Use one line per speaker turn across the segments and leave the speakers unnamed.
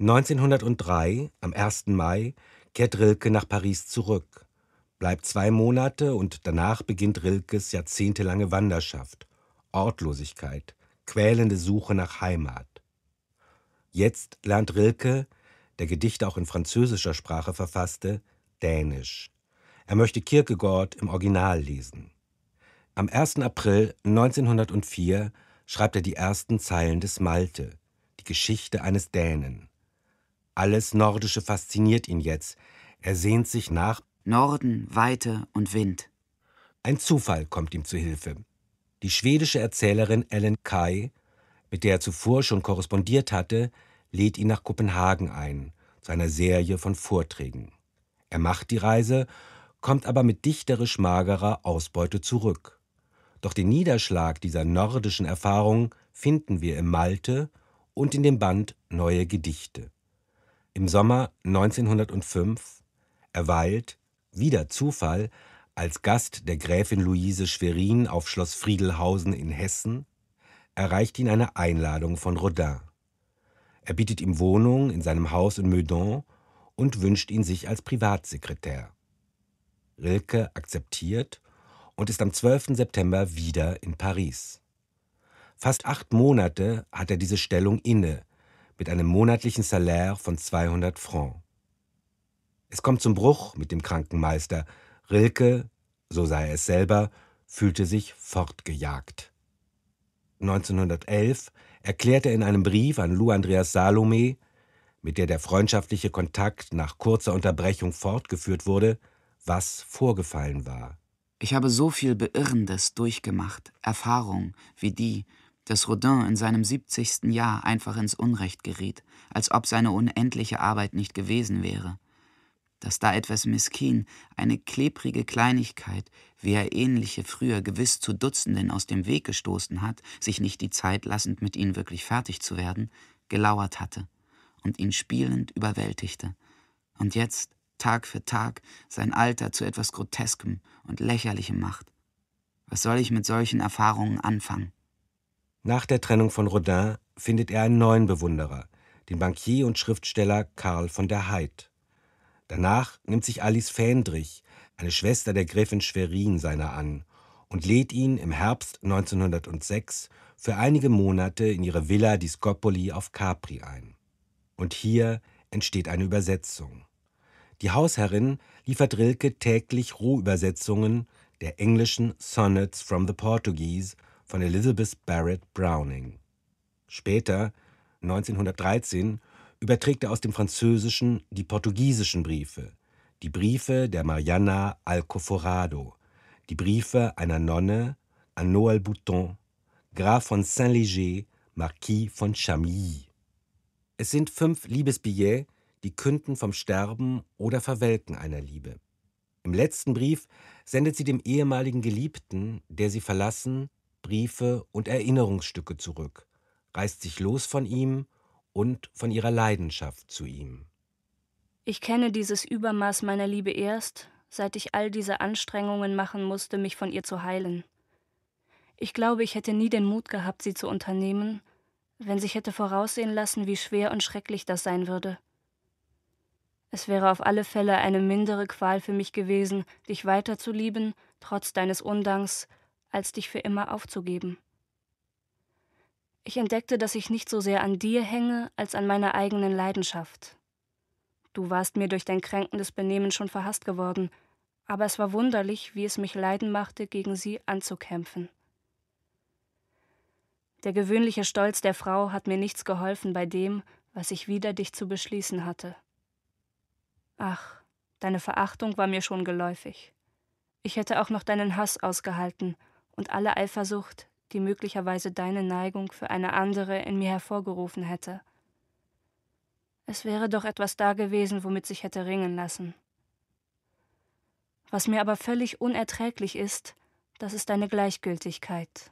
1903, am 1. Mai, kehrt Rilke nach Paris zurück, bleibt zwei Monate und danach beginnt Rilkes jahrzehntelange Wanderschaft, Ortlosigkeit, quälende Suche nach Heimat. Jetzt lernt Rilke, der Gedichte auch in französischer Sprache verfasste, Dänisch. Er möchte Kierkegaard im Original lesen. Am 1. April 1904 schreibt er die ersten Zeilen des Malte, die Geschichte eines Dänen. Alles Nordische fasziniert ihn jetzt. Er sehnt sich nach Norden, Weite und Wind. Ein Zufall kommt ihm zu Hilfe. Die schwedische Erzählerin Ellen Kay, mit der er zuvor schon korrespondiert hatte, lädt ihn nach Kopenhagen ein, zu einer Serie von Vorträgen. Er macht die Reise, kommt aber mit dichterisch magerer Ausbeute zurück. Doch den Niederschlag dieser nordischen Erfahrung finden wir im Malte und in dem Band Neue Gedichte. Im Sommer 1905 ereilt, wieder Zufall, als Gast der Gräfin Luise Schwerin auf Schloss Friedelhausen in Hessen, erreicht ihn eine Einladung von Rodin. Er bietet ihm Wohnung in seinem Haus in Meudon und wünscht ihn sich als Privatsekretär. Rilke akzeptiert und ist am 12. September wieder in Paris. Fast acht Monate hat er diese Stellung inne, mit einem monatlichen Salär von 200 Francs. Es kommt zum Bruch mit dem Krankenmeister. Rilke, so sei es selber, fühlte sich fortgejagt. 1911 erklärte er in einem Brief an Lou Andreas Salome, mit der der freundschaftliche Kontakt nach kurzer Unterbrechung fortgeführt wurde, was vorgefallen war. Ich habe so viel Beirrendes durchgemacht,
Erfahrung wie die, dass Rodin in seinem 70. Jahr einfach ins Unrecht geriet, als ob seine unendliche Arbeit nicht gewesen wäre. Dass da etwas miskin, eine klebrige Kleinigkeit, wie er ähnliche früher gewiss zu Dutzenden aus dem Weg gestoßen hat, sich nicht die Zeit lassend mit ihnen wirklich fertig zu werden, gelauert hatte und ihn spielend überwältigte. Und jetzt, Tag für Tag, sein Alter zu etwas Groteskem und Lächerlichem macht. Was soll ich mit solchen Erfahrungen
anfangen? Nach der Trennung von Rodin findet er einen neuen Bewunderer, den Bankier und Schriftsteller Karl von der Heydt. Danach nimmt sich Alice Fähndrich, eine Schwester der Gräfin Schwerin, seiner an und lädt ihn im Herbst 1906 für einige Monate in ihre Villa di Scopoli auf Capri ein. Und hier entsteht eine Übersetzung. Die Hausherrin liefert Rilke täglich Rohübersetzungen der englischen Sonnets from the Portuguese von Elizabeth Barrett Browning. Später, 1913, überträgt er aus dem Französischen die portugiesischen Briefe, die Briefe der Mariana Alcoforado, die Briefe einer Nonne an Noël Bouton, Graf von Saint-Léger, Marquis von Chamilly. Es sind fünf Liebesbillets, die künden vom Sterben oder Verwelken einer Liebe. Im letzten Brief sendet sie dem ehemaligen Geliebten, der sie verlassen, Briefe und Erinnerungsstücke zurück, reißt sich los von ihm und von ihrer Leidenschaft zu ihm.
Ich kenne dieses Übermaß meiner Liebe erst, seit ich all diese Anstrengungen machen musste, mich von ihr zu heilen. Ich glaube, ich hätte nie den Mut gehabt, sie zu unternehmen, wenn sich hätte voraussehen lassen, wie schwer und schrecklich das sein würde. Es wäre auf alle Fälle eine mindere Qual für mich gewesen, dich weiterzulieben, trotz deines Undanks, als dich für immer aufzugeben. Ich entdeckte, dass ich nicht so sehr an dir hänge, als an meiner eigenen Leidenschaft. Du warst mir durch dein kränkendes Benehmen schon verhasst geworden, aber es war wunderlich, wie es mich leiden machte, gegen sie anzukämpfen. Der gewöhnliche Stolz der Frau hat mir nichts geholfen bei dem, was ich wider dich zu beschließen hatte. Ach, deine Verachtung war mir schon geläufig. Ich hätte auch noch deinen Hass ausgehalten, und alle Eifersucht, die möglicherweise deine Neigung für eine andere in mir hervorgerufen hätte. Es wäre doch etwas da gewesen, womit sich hätte ringen lassen. Was mir aber völlig unerträglich ist, das ist deine Gleichgültigkeit.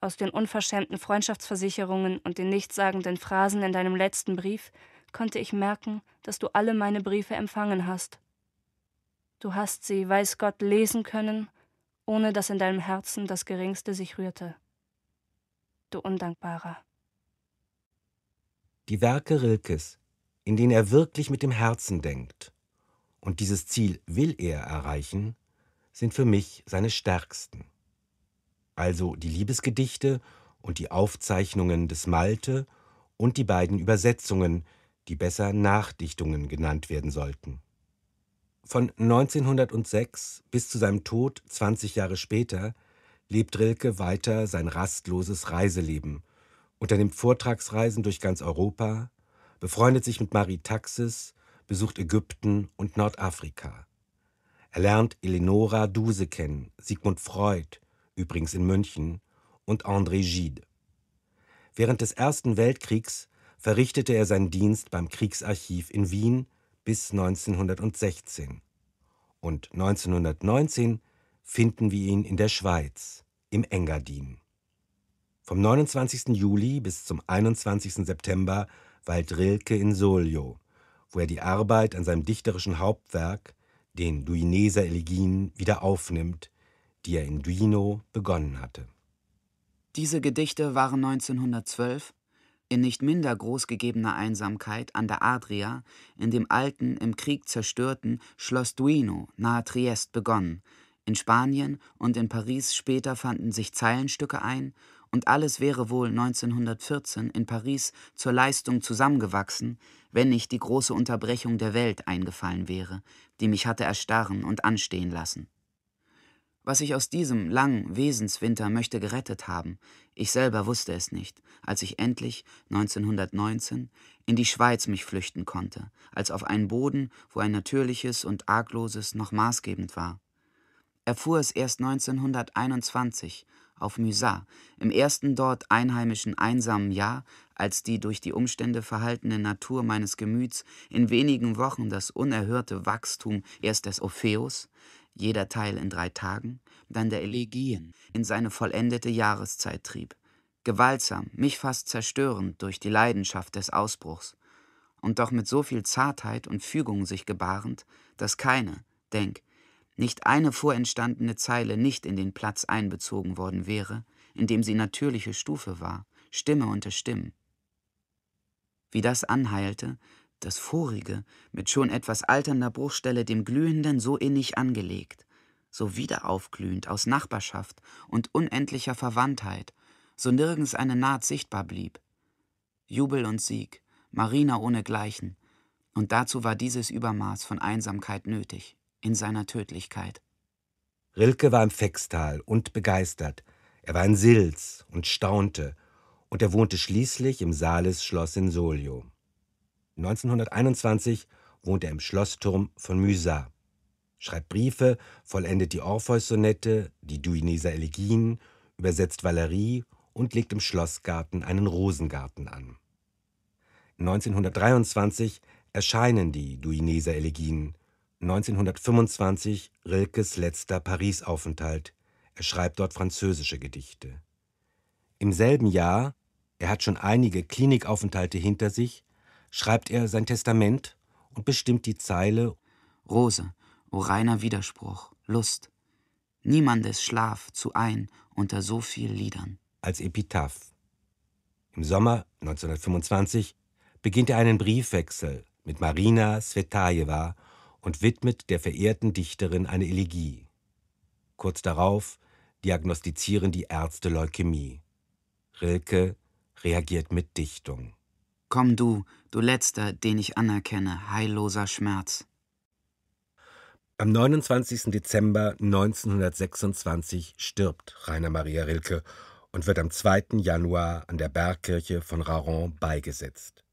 Aus den unverschämten Freundschaftsversicherungen und den nichtssagenden Phrasen in deinem letzten Brief konnte ich merken, dass du alle meine Briefe empfangen hast. Du hast sie, weiß Gott, lesen können ohne dass in deinem Herzen das geringste sich rührte. Du Undankbarer.
Die Werke Rilkes, in denen er wirklich mit dem Herzen denkt, und dieses Ziel will er erreichen, sind für mich seine stärksten. Also die Liebesgedichte und die Aufzeichnungen des Malte und die beiden Übersetzungen, die besser Nachdichtungen genannt werden sollten. Von 1906 bis zu seinem Tod 20 Jahre später lebt Rilke weiter sein rastloses Reiseleben, unternimmt Vortragsreisen durch ganz Europa, befreundet sich mit Marie Taxis, besucht Ägypten und Nordafrika. Er lernt Eleonora Duse kennen, Sigmund Freud, übrigens in München, und André Gide. Während des Ersten Weltkriegs verrichtete er seinen Dienst beim Kriegsarchiv in Wien bis 1916. Und 1919 finden wir ihn in der Schweiz, im Engadin. Vom 29. Juli bis zum 21. September weilt Rilke in Soljo, wo er die Arbeit an seinem dichterischen Hauptwerk, den Duineser Elegien, wieder aufnimmt, die er in Duino begonnen hatte.
Diese Gedichte waren 1912 in nicht minder großgegebener Einsamkeit an der Adria, in dem alten, im Krieg zerstörten Schloss Duino nahe Triest begonnen. In Spanien und in Paris später fanden sich Zeilenstücke ein, und alles wäre wohl 1914 in Paris zur Leistung zusammengewachsen, wenn nicht die große Unterbrechung der Welt eingefallen wäre, die mich hatte erstarren und anstehen lassen. Was ich aus diesem langen Wesenswinter möchte gerettet haben, ich selber wusste es nicht, als ich endlich 1919 in die Schweiz mich flüchten konnte, als auf einen Boden, wo ein natürliches und argloses noch maßgebend war. Erfuhr es erst 1921 auf Mysar, im ersten dort einheimischen einsamen Jahr, als die durch die Umstände verhaltene Natur meines Gemüts in wenigen Wochen das unerhörte Wachstum erst des Orpheus, jeder Teil in drei Tagen, dann der Elegien, in seine vollendete Jahreszeit trieb, gewaltsam, mich fast zerstörend durch die Leidenschaft des Ausbruchs, und doch mit so viel Zartheit und Fügung sich gebarend, dass keine, denk, nicht eine vorentstandene Zeile nicht in den Platz einbezogen worden wäre, in dem sie natürliche Stufe war, Stimme unter Stimmen. Wie das anheilte, das vorige, mit schon etwas alternder Bruchstelle dem Glühenden so innig angelegt, so wieder aufglühend aus Nachbarschaft und unendlicher Verwandtheit, so nirgends eine Naht sichtbar blieb. Jubel und Sieg, Marina ohnegleichen, und dazu war dieses Übermaß von Einsamkeit nötig, in seiner Tödlichkeit.
Rilke war im Fextal und begeistert. Er war in Sils und staunte, und er wohnte schließlich im Salis Schloss in Solio. 1921 wohnt er im Schlossturm von Mysar, schreibt Briefe, vollendet die Orpheus-Sonette, die Duineser Elegien, übersetzt Valerie und legt im Schlossgarten einen Rosengarten an. 1923 erscheinen die Duineser Elegien, 1925 Rilkes letzter Paris-Aufenthalt. Er schreibt dort französische Gedichte. Im selben Jahr, er hat schon einige Klinikaufenthalte hinter sich, schreibt er sein Testament und bestimmt die Zeile Rose,
o reiner Widerspruch, Lust, niemandes Schlaf zu ein unter so
viel Liedern als Epitaph. Im Sommer 1925 beginnt er einen Briefwechsel mit Marina Svetajewa und widmet der verehrten Dichterin eine Elegie. Kurz darauf diagnostizieren die Ärzte Leukämie. Rilke reagiert mit Dichtung. Komm
du, du letzter, den ich anerkenne, heilloser Schmerz.
Am 29. Dezember 1926 stirbt Rainer Maria Rilke und wird am 2. Januar an der Bergkirche von Raron beigesetzt.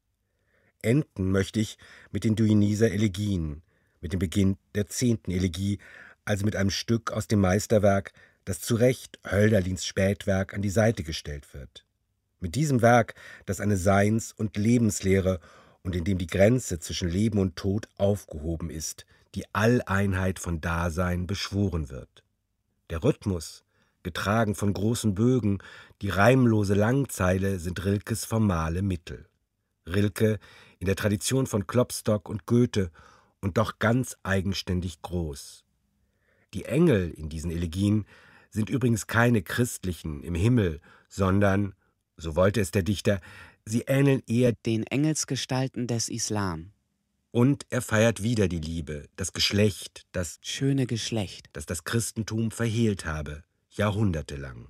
Enden möchte ich mit den Duiniser Elegien, mit dem Beginn der zehnten Elegie, also mit einem Stück aus dem Meisterwerk, das zu Recht Hölderlins Spätwerk an die Seite gestellt wird. Mit diesem Werk, das eine Seins- und Lebenslehre und in dem die Grenze zwischen Leben und Tod aufgehoben ist, die Alleinheit von Dasein beschworen wird. Der Rhythmus, getragen von großen Bögen, die reimlose Langzeile sind Rilkes formale Mittel. Rilke in der Tradition von Klopstock und Goethe und doch ganz eigenständig groß. Die Engel in diesen Elegien sind übrigens keine christlichen im Himmel, sondern so wollte es der Dichter, sie ähneln eher den Engelsgestalten des Islam. Und er feiert wieder die Liebe, das Geschlecht, das schöne Geschlecht, das das Christentum verhehlt habe, jahrhundertelang.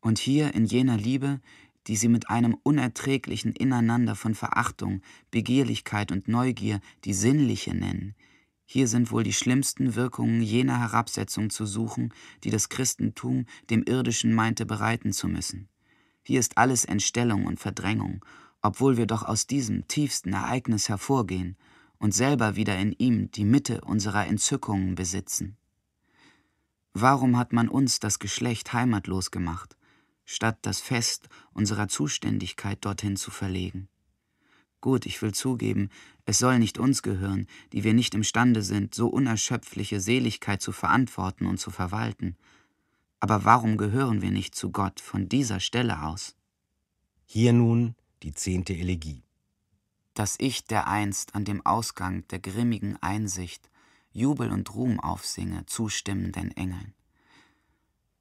Und hier in jener Liebe, die sie mit einem unerträglichen Ineinander von Verachtung, Begehrlichkeit und Neugier die sinnliche nennen, hier sind wohl die schlimmsten Wirkungen jener Herabsetzung zu suchen, die das Christentum dem Irdischen meinte bereiten zu müssen. Hier ist alles Entstellung und Verdrängung, obwohl wir doch aus diesem tiefsten Ereignis hervorgehen und selber wieder in ihm die Mitte unserer Entzückungen besitzen. Warum hat man uns das Geschlecht heimatlos gemacht, statt das Fest unserer Zuständigkeit dorthin zu verlegen? Gut, ich will zugeben, es soll nicht uns gehören, die wir nicht imstande sind, so unerschöpfliche Seligkeit zu verantworten und zu verwalten, aber warum gehören wir nicht zu Gott von dieser Stelle aus? Hier nun die zehnte Elegie. Dass ich dereinst an dem Ausgang der grimmigen Einsicht Jubel und Ruhm aufsinge zustimmenden Engeln.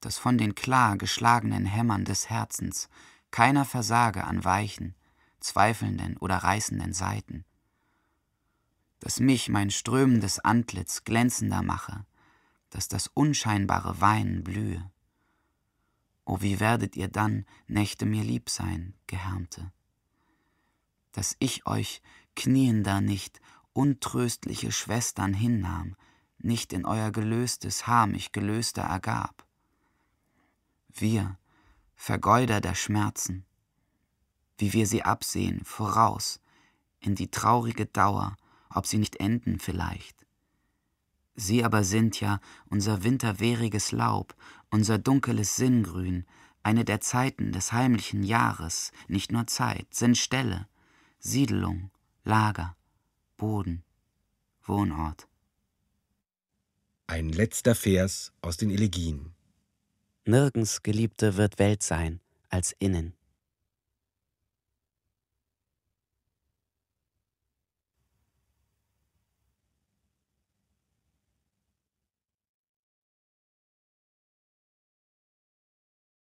Dass von den klar geschlagenen Hämmern des Herzens keiner versage an weichen, zweifelnden oder reißenden Seiten. Dass mich mein strömendes Antlitz glänzender mache, dass das unscheinbare Weinen blühe. O wie werdet ihr dann Nächte mir lieb sein, Gehärmte, dass ich euch kniender nicht untröstliche Schwestern hinnahm, nicht in euer gelöstes Haar mich gelöster ergab. Wir, Vergeuder der Schmerzen, wie wir sie absehen, voraus, in die traurige Dauer, ob sie nicht enden vielleicht. Sie aber sind ja unser winterwehriges Laub, unser dunkeles Sinngrün, eine der Zeiten des heimlichen Jahres, nicht nur Zeit, sind Stelle, Siedelung, Lager, Boden, Wohnort. Ein letzter Vers aus den Elegien. Nirgends, Geliebte, wird Welt sein als innen.